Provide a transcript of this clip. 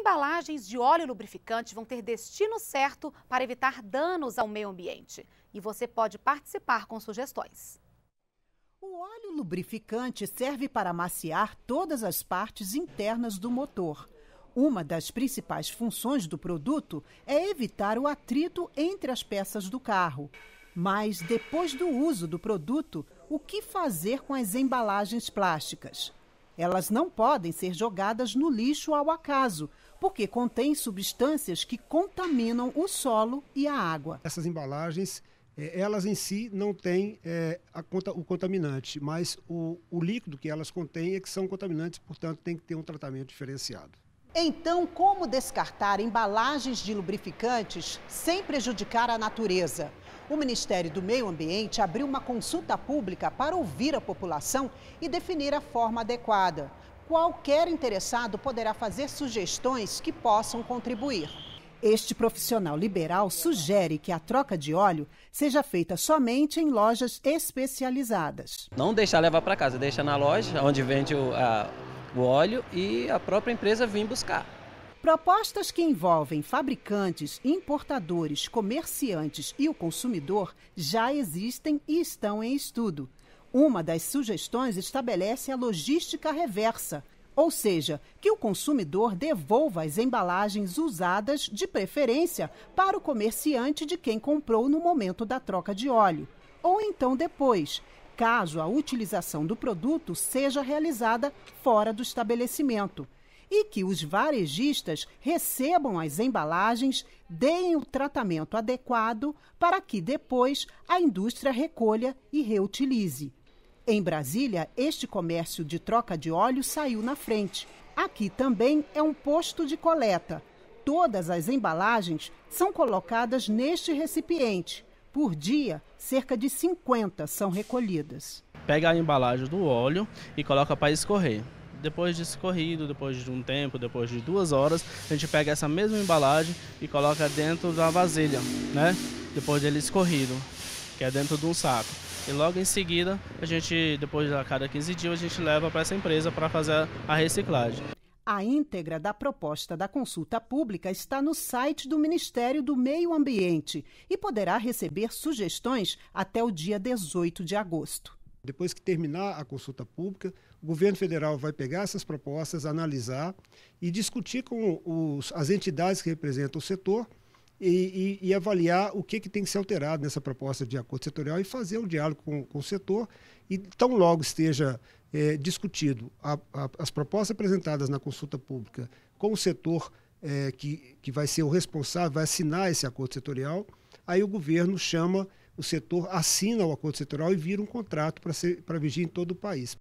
embalagens de óleo lubrificante vão ter destino certo para evitar danos ao meio ambiente. E você pode participar com sugestões. O óleo lubrificante serve para maciar todas as partes internas do motor. Uma das principais funções do produto é evitar o atrito entre as peças do carro. Mas depois do uso do produto, o que fazer com as embalagens plásticas? Elas não podem ser jogadas no lixo ao acaso, porque contém substâncias que contaminam o solo e a água. Essas embalagens, é, elas em si não têm é, a, o contaminante, mas o, o líquido que elas contêm é que são contaminantes, portanto, tem que ter um tratamento diferenciado. Então, como descartar embalagens de lubrificantes sem prejudicar a natureza? O Ministério do Meio Ambiente abriu uma consulta pública para ouvir a população e definir a forma adequada. Qualquer interessado poderá fazer sugestões que possam contribuir. Este profissional liberal sugere que a troca de óleo seja feita somente em lojas especializadas. Não deixar levar para casa, deixa na loja onde vende o, a, o óleo e a própria empresa vir buscar. Propostas que envolvem fabricantes, importadores, comerciantes e o consumidor já existem e estão em estudo. Uma das sugestões estabelece a logística reversa, ou seja, que o consumidor devolva as embalagens usadas, de preferência, para o comerciante de quem comprou no momento da troca de óleo, ou então depois, caso a utilização do produto seja realizada fora do estabelecimento e que os varejistas recebam as embalagens, deem o tratamento adequado para que depois a indústria recolha e reutilize. Em Brasília, este comércio de troca de óleo saiu na frente. Aqui também é um posto de coleta. Todas as embalagens são colocadas neste recipiente. Por dia, cerca de 50 são recolhidas. Pega a embalagem do óleo e coloca para escorrer depois de escorrido, depois de um tempo, depois de duas horas, a gente pega essa mesma embalagem e coloca dentro da vasilha, né? Depois dele escorrido, que é dentro de um saco. E logo em seguida, a gente, depois a cada 15 dias, a gente leva para essa empresa para fazer a reciclagem. A íntegra da proposta da consulta pública está no site do Ministério do Meio Ambiente e poderá receber sugestões até o dia 18 de agosto. Depois que terminar a consulta pública, o governo federal vai pegar essas propostas, analisar e discutir com os, as entidades que representam o setor e, e, e avaliar o que, que tem que ser alterado nessa proposta de acordo setorial e fazer um diálogo com, com o setor. E tão logo esteja é, discutido a, a, as propostas apresentadas na consulta pública com o setor é, que, que vai ser o responsável, vai assinar esse acordo setorial, aí o governo chama o setor assina o acordo setorial e vira um contrato para vigiar em todo o país.